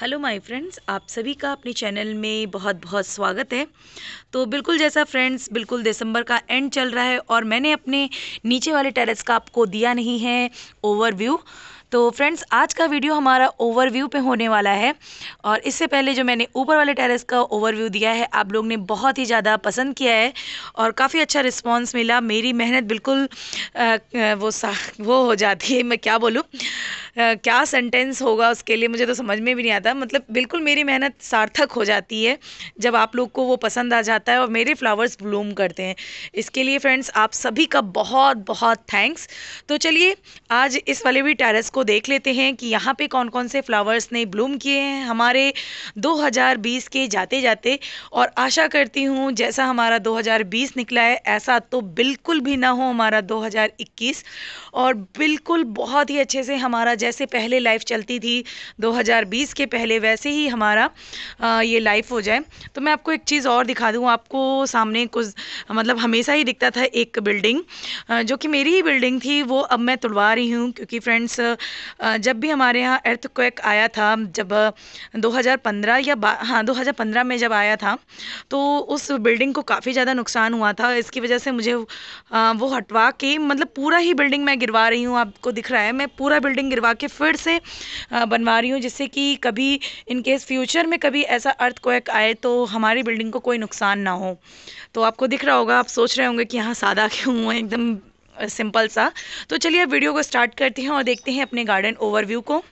hello my friends आप सभी का अपने चैनल में बहुत बहुत स्वागत है तो बिल्कुल जैसा फ्रेंड्स बिल्कुल दिसंबर का एंड चल रहा है और मैंने अपने नीचे वाले टेरेस का आपको दिया नहीं है ओवरव्यू तो फ्रेंड्स आज का वीडियो हमारा ओवरव्यू पे होने वाला है और इससे पहले जो मैंने ऊपर वाले टेरेस का ओवरव्यू दिया है आप लोग ने बहुत ही ज़्यादा पसंद किया है और काफ़ी अच्छा रिस्पांस मिला मेरी मेहनत बिल्कुल आ, वो सा वो हो जाती है मैं क्या बोलूँ क्या सेंटेंस होगा उसके लिए मुझे तो समझ में भी नहीं आता मतलब बिल्कुल मेरी मेहनत सार्थक हो जाती है जब आप लोग को वो पसंद आ जाता है और मेरे फ्लावर्स ब्लूम करते हैं इसके लिए फ्रेंड्स आप सभी का बहुत बहुत थैंक्स तो चलिए आज इस वाले भी टेरेस को देख लेते हैं कि यहाँ पे कौन कौन से फ्लावर्स ने ब्लूम किए हैं हमारे 2020 के जाते जाते और आशा करती हूँ जैसा हमारा 2020 निकला है ऐसा तो बिल्कुल भी ना हो हमारा 2021 और बिल्कुल बहुत ही अच्छे से हमारा जैसे पहले लाइफ चलती थी 2020 के पहले वैसे ही हमारा आ, ये लाइफ हो जाए तो मैं आपको एक चीज़ और दिखा दूँ आपको सामने कुछ मतलब हमेशा ही दिखता था एक बिल्डिंग जो कि मेरी ही बिल्डिंग थी वो अब मैं तुड़वा रही हूँ क्योंकि फ्रेंड्स जब भी हमारे यहाँ अर्थ आया था जब दो या हाँ दो में जब आया था तो उस बिल्डिंग को काफ़ी ज़्यादा नुकसान हुआ था इसकी वजह से मुझे वो हटवा के मतलब पूरा ही बिल्डिंग मैं गिरवा रही हूँ आपको दिख रहा है मैं पूरा बिल्डिंग गिरवा लगा के फिर से बनवा रही हूँ जिससे कि कभी इन केस फ्यूचर में कभी ऐसा अर्थ कोएक आए तो हमारी बिल्डिंग को कोई नुकसान ना हो तो आपको दिख रहा होगा आप सोच रहे होंगे कि यहाँ सादा क्यों हुआ एकदम सिंपल सा तो चलिए वीडियो को स्टार्ट करते हैं और देखते हैं अपने गार्डन ओवरव्यू को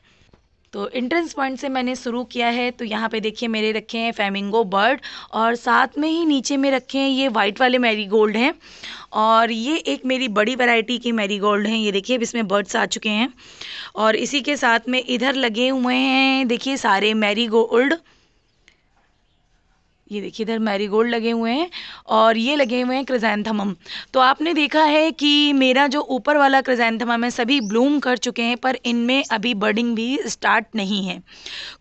तो इंट्रेंस पॉइंट से मैंने शुरू किया है तो यहाँ पे देखिए मेरे रखे हैं फेमिंगो बर्ड और साथ में ही नीचे में रखे हैं ये वाइट वाले मैरीगोल्ड हैं और ये एक मेरी बड़ी वैरायटी के मैरीगोल्ड हैं ये देखिए अब इसमें बर्ड्स आ चुके हैं और इसी के साथ में इधर लगे हुए हैं देखिए सारे मैरीगोल्ड ये देखिए इधर मैरीगोल्ड लगे हुए हैं और ये लगे हुए हैं क्रिजैंथमम तो आपने देखा है कि मेरा जो ऊपर वाला क्रिजैंथमम है सभी ब्लूम कर चुके हैं पर इनमें अभी बर्डिंग भी स्टार्ट नहीं है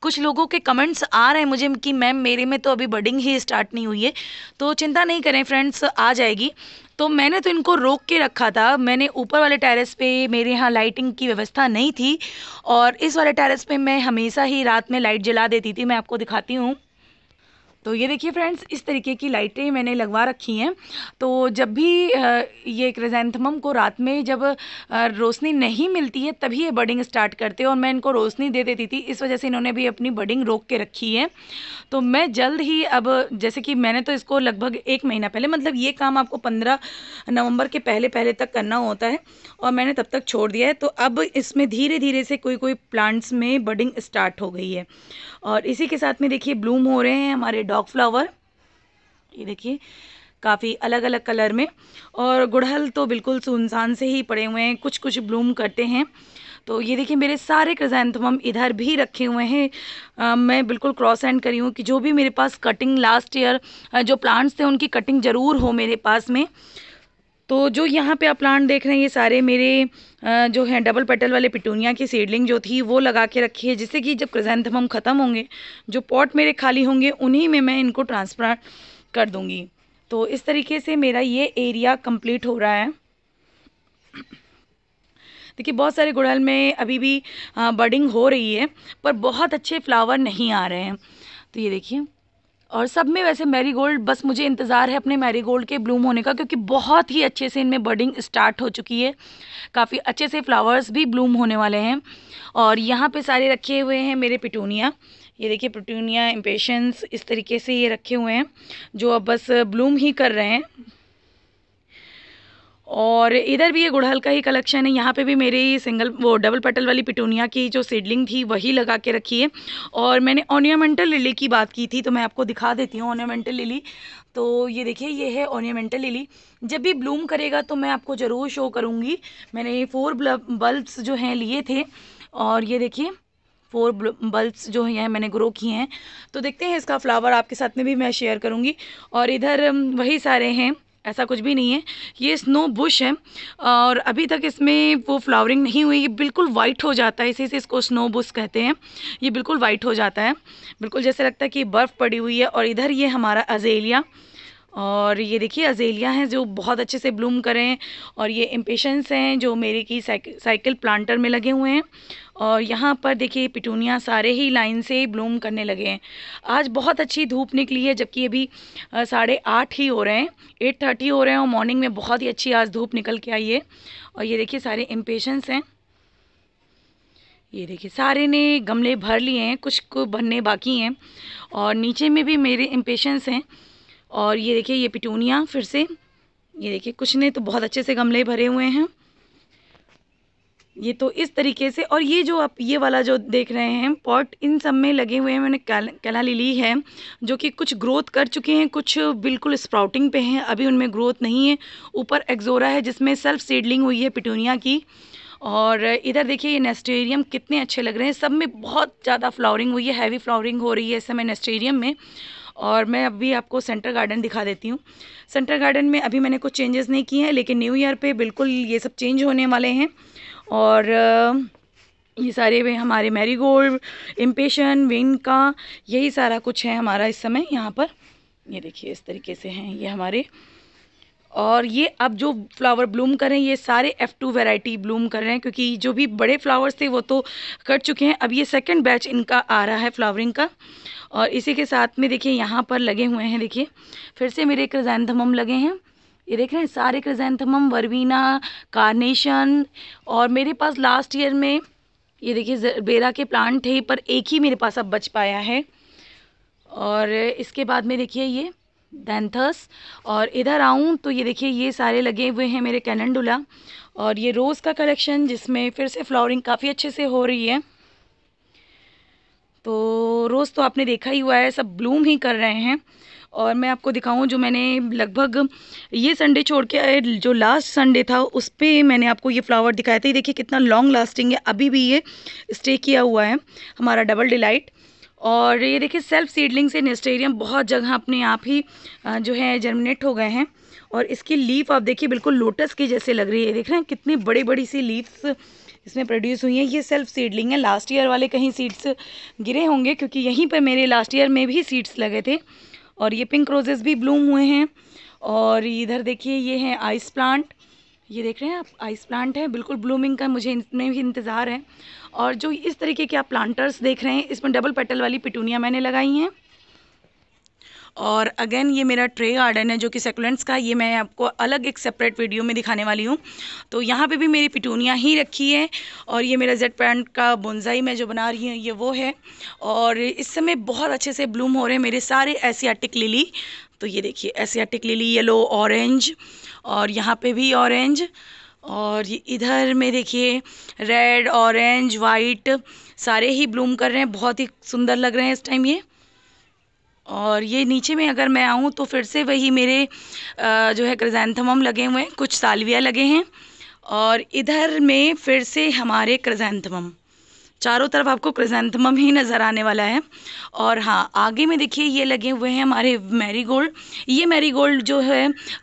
कुछ लोगों के कमेंट्स आ रहे हैं मुझे कि मैम मेरे में तो अभी बर्डिंग ही स्टार्ट नहीं हुई है तो चिंता नहीं करें फ्रेंड्स आ जाएगी तो मैंने तो इनको रोक के रखा था मैंने ऊपर वाले टेरेस पे मेरे यहाँ लाइटिंग की व्यवस्था नहीं थी और इस वाले टेरेस पे मैं हमेशा ही रात में लाइट जला देती थी मैं आपको दिखाती हूँ तो ये देखिए फ्रेंड्स इस तरीके की लाइटें मैंने लगवा रखी हैं तो जब भी ये क्रेजेंथमम को रात में जब रोशनी नहीं मिलती है तभी ये बर्डिंग स्टार्ट करते हैं और मैं इनको रोशनी दे देती थी इस वजह से इन्होंने भी अपनी बर्डिंग रोक के रखी है तो मैं जल्द ही अब जैसे कि मैंने तो इसको लगभग एक महीना पहले मतलब ये काम आपको पंद्रह नवंबर के पहले पहले तक करना होता है और मैंने तब तक छोड़ दिया है तो अब इसमें धीरे धीरे से कोई कोई प्लांट्स में बर्डिंग स्टार्ट हो गई है और इसी के साथ में देखिए ब्लूम हो रहे हैं हमारे डॉग फ्लावर ये देखिए काफ़ी अलग अलग कलर में और गुड़हल तो बिल्कुल सुनसान से ही पड़े हुए हैं कुछ कुछ ब्लूम करते हैं तो ये देखिए मेरे सारे क्रिजेंथमम इधर भी रखे हुए हैं मैं बिल्कुल क्रॉस एंड करी हूँ कि जो भी मेरे पास कटिंग लास्ट ईयर जो प्लांट्स थे उनकी कटिंग ज़रूर हो मेरे पास में तो जो यहाँ पे आप प्लांट देख रहे हैं ये सारे मेरे जो हैं डबल पेटल वाले पिटूनिया की सीडलिंग जो थी वो लगा के रखी है जिससे कि जब हम ख़त्म होंगे जो पॉट मेरे खाली होंगे उन्हीं में मैं इनको ट्रांसप्लांट कर दूँगी तो इस तरीके से मेरा ये एरिया कम्प्लीट हो रहा है देखिए बहुत सारे गुड़हल में अभी भी बर्डिंग हो रही है पर बहुत अच्छे फ्लावर नहीं आ रहे हैं तो ये देखिए और सब में वैसे मैरी गोल्ड बस मुझे इंतज़ार है अपने मैरी गोल्ड के ब्लूम होने का क्योंकि बहुत ही अच्छे से इनमें बर्डिंग स्टार्ट हो चुकी है काफ़ी अच्छे से फ्लावर्स भी ब्लूम होने वाले हैं और यहाँ पे सारे रखे हुए हैं मेरे पिटूनिया ये देखिए पिटूनिया इम्पेशंस इस तरीके से ये रखे हुए हैं जो अब बस ब्लूम ही कर रहे हैं और इधर भी ये गुड़हल का ही कलेक्शन है यहाँ पे भी मेरी सिंगल वो डबल पटल वाली पिटूनिया की जो सीडलिंग थी वही लगा के रखी है और मैंने ऑनियामेंटल लिली की बात की थी तो मैं आपको दिखा देती हूँ ऑनियामेंटल लिली तो ये देखिए ये है ऑनियामेंटल लिली जब भी ब्लूम करेगा तो मैं आपको ज़रूर शो करूँगी मैंने फ़ोर बल्ब्स जो हैं लिए थे और ये देखिए फोर बल्ब्स जो हैं मैंने ग्रो किए हैं तो देखते हैं इसका फ्लावर आपके साथ में भी मैं शेयर करूँगी और इधर वही सारे हैं ऐसा कुछ भी नहीं है ये स्नो बुश है और अभी तक इसमें वो फ्लावरिंग नहीं हुई ये बिल्कुल वाइट हो जाता है इसी से इसको स्नो बुश कहते हैं ये बिल्कुल वाइट हो जाता है बिल्कुल जैसे लगता है कि बर्फ़ पड़ी हुई है और इधर ये हमारा अजेलिया और ये देखिए अजेलिया हैं जो बहुत अच्छे से ब्लूम करें और ये इम्पेशंस हैं जो मेरे की साइकिल साइकिल प्लांटर में लगे हुए हैं और यहाँ पर देखिए पिटूनिया सारे ही लाइन से ब्लूम करने लगे हैं आज बहुत अच्छी धूप निकली है जबकि अभी साढ़े आठ ही हो रहे हैं एट थर्टी हो रहे हैं और मॉर्निंग में बहुत ही अच्छी आज धूप निकल के आई है और ये देखिए सारे इम्पेशंस हैं ये देखिए सारे ने गमले भर लिए हैं कुछ को भरने बाकी हैं और नीचे में भी मेरे इम्पेशंस हैं और ये देखिए ये पिटूनिया फिर से ये देखिए कुछ ने तो बहुत अच्छे से गमले भरे हुए हैं ये तो इस तरीके से और ये जो आप ये वाला जो देख रहे हैं पॉट इन सब में लगे हुए हैं मैंने कला ली है जो कि कुछ ग्रोथ कर चुके हैं कुछ बिल्कुल स्प्राउटिंग पे हैं अभी उनमें ग्रोथ नहीं है ऊपर एक्जोरा है जिसमें सेल्फ सीडलिंग हुई है पिटूनिया की और इधर देखिए ये नेस्टेरियम कितने अच्छे लग रहे हैं सब में बहुत ज़्यादा फ्लावरिंग हुई है हैवी फ्लावरिंग हो रही है इस समय नेस्टेरियम में और मैं अभी आपको सेंटर गार्डन दिखा देती हूँ सेंटर गार्डन में अभी मैंने कुछ चेंजेस नहीं किए हैं लेकिन न्यू ईयर पे बिल्कुल ये सब चेंज होने वाले हैं और ये सारे वे हमारे मैरी गोल्ड इम्पेशन विन का यही सारा कुछ है हमारा इस समय यहाँ पर ये देखिए इस तरीके से हैं ये हमारे और ये अब जो फ्लावर ब्लूम कर रहे हैं ये सारे एफ़ टू वेराइटी ब्लूम कर रहे हैं क्योंकि जो भी बड़े फ्लावर्स थे वो तो कट चुके हैं अब ये सेकंड बैच इनका आ रहा है फ्लावरिंग का और इसी के साथ में देखिए यहाँ पर लगे हुए हैं देखिए फिर से मेरे क्रजैनथमम लगे हैं ये देख रहे हैं सारे क्रजैनथमम वर्वीना कारनेशन और मेरे पास लास्ट ईयर में ये देखिए बेरा के प्लांट थे पर एक ही मेरे पास अब बच पाया है और इसके बाद में देखिए ये पैंथर्स और इधर आऊँ तो ये देखिए ये सारे लगे हुए हैं मेरे कैनंडुला और ये रोज़ का कलेक्शन जिसमें फिर से फ्लावरिंग काफ़ी अच्छे से हो रही है तो रोज़ तो आपने देखा ही हुआ है सब ब्लूम ही कर रहे हैं और मैं आपको दिखाऊं जो मैंने लगभग ये संडे छोड़ के जो लास्ट संडे था उस पर मैंने आपको ये फ्लावर दिखाया था ये देखिए कितना लॉन्ग लास्टिंग है अभी भी ये स्टे किया हुआ है हमारा डबल डिलाइट और ये देखिए सेल्फ सीडलिंग से नेस्टेरियम बहुत जगह अपने आप ही जो है जर्मिनेट हो गए हैं और इसकी लीफ आप देखिए बिल्कुल लोटस की जैसे लग रही है देख रहे हैं कितनी बड़ी बड़ी सी लीव्स इसमें प्रोड्यूस हुई हैं ये सेल्फ सीडलिंग है लास्ट ईयर वाले कहीं सीड्स गिरे होंगे क्योंकि यहीं पर मेरे लास्ट ईयर में भी सीड्स लगे थे और ये पिंक रोजेज़ भी ब्लूम हुए हैं और इधर देखिए ये हैं आइस प्लांट ये देख रहे हैं आप आइस प्लांट है बिल्कुल ब्लूमिंग का मुझे इतने भी इंतज़ार है और जो इस तरीके के आप प्लांटर्स देख रहे हैं इसमें डबल पेटल वाली पिटूनिया मैंने लगाई हैं और अगेन ये मेरा ट्रे गार्डन है जो कि सेकुलेंट्स का ये मैं आपको अलग एक सेपरेट वीडियो में दिखाने वाली हूँ तो यहाँ पे भी मेरी पिटूनिया ही रखी है और ये मेरा जेड पैंट का बोनजाई मैं जो बना रही हूँ ये वो है और इस समय बहुत अच्छे से ब्लूम हो रहे हैं मेरे सारे एसियाटिक लिली तो ये देखिए एसियाटिक लिली येलो ऑरेंज और यहाँ पे भी ऑरेंज और इधर में देखिए रेड ऑरेंज वाइट सारे ही ब्लूम कर रहे हैं बहुत ही सुंदर लग रहे हैं इस टाइम ये और ये नीचे में अगर मैं आऊँ तो फिर से वही मेरे जो है क्रजैंथमम लगे हुए हैं कुछ सालविया लगे हैं और इधर में फिर से हमारे क्रजैंथमम चारों तरफ आपको क्रिजेंथम ही नज़र आने वाला है और हाँ आगे में देखिए ये लगे हुए हैं हमारे मैरी गोल्ड ये मैरी गोल्ड जो है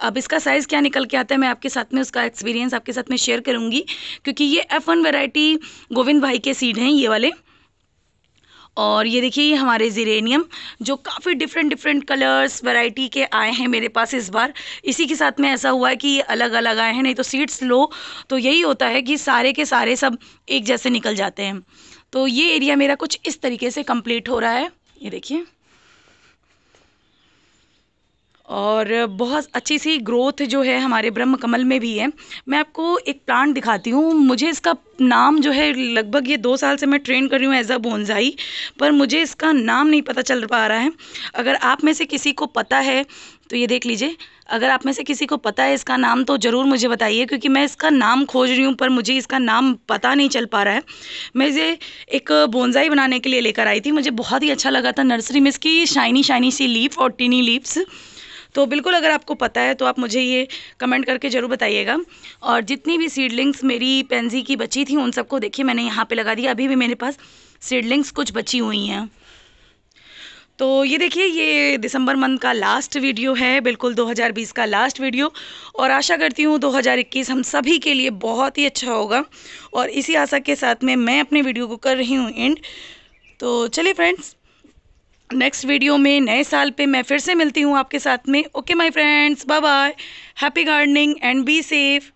अब इसका साइज़ क्या निकल के आता है मैं आपके साथ में उसका एक्सपीरियंस आपके साथ में शेयर करूँगी क्योंकि ये एफ़ वन वेराइटी गोविंद भाई के सीड हैं ये वाले और ये देखिए ये हमारे जीरेनियम जो काफ़ी डिफरेंट डिफरेंट कलर्स वैरायटी के आए हैं मेरे पास इस बार इसी के साथ में ऐसा हुआ है कि ये अलग अलग आए हैं नहीं तो सीड्स लो तो यही होता है कि सारे के सारे सब एक जैसे निकल जाते हैं तो ये एरिया मेरा कुछ इस तरीके से कंप्लीट हो रहा है ये देखिए और बहुत अच्छी सी ग्रोथ जो है हमारे ब्रह्म कमल में भी है मैं आपको एक प्लांट दिखाती हूँ मुझे इसका नाम जो है लगभग ये दो साल से मैं ट्रेन कर रही हूँ एज अ बोनजाई पर मुझे इसका नाम नहीं पता चल पा रहा है अगर आप में से किसी को पता है तो ये देख लीजिए अगर आप में से किसी को पता है इसका नाम तो ज़रूर मुझे बताइए क्योंकि मैं इसका नाम खोज रही हूँ पर मुझे इसका नाम पता नहीं चल पा रहा है मैं इसे एक बोनजाई बनाने के लिए लेकर आई थी मुझे बहुत ही अच्छा लगा था नर्सरी में इसकी शाइनी शाइनी सी लीफ और टीनी लीप्स तो बिल्कुल अगर आपको पता है तो आप मुझे ये कमेंट करके ज़रूर बताइएगा और जितनी भी सीडलिंग्स मेरी पेंजी की बची थी उन सबको देखिए मैंने यहाँ पर लगा दिया अभी भी मेरे पास सीडलिंग्स कुछ बची हुई हैं तो ये देखिए ये दिसंबर मंथ का लास्ट वीडियो है बिल्कुल 2020 का लास्ट वीडियो और आशा करती हूँ 2021 हम सभी के लिए बहुत ही अच्छा होगा और इसी आशा के साथ में मैं अपने वीडियो को कर रही हूँ एंड तो चलिए फ्रेंड्स नेक्स्ट वीडियो में नए साल पे मैं फिर से मिलती हूँ आपके साथ में okay my friends bye bye happy gardening and be safe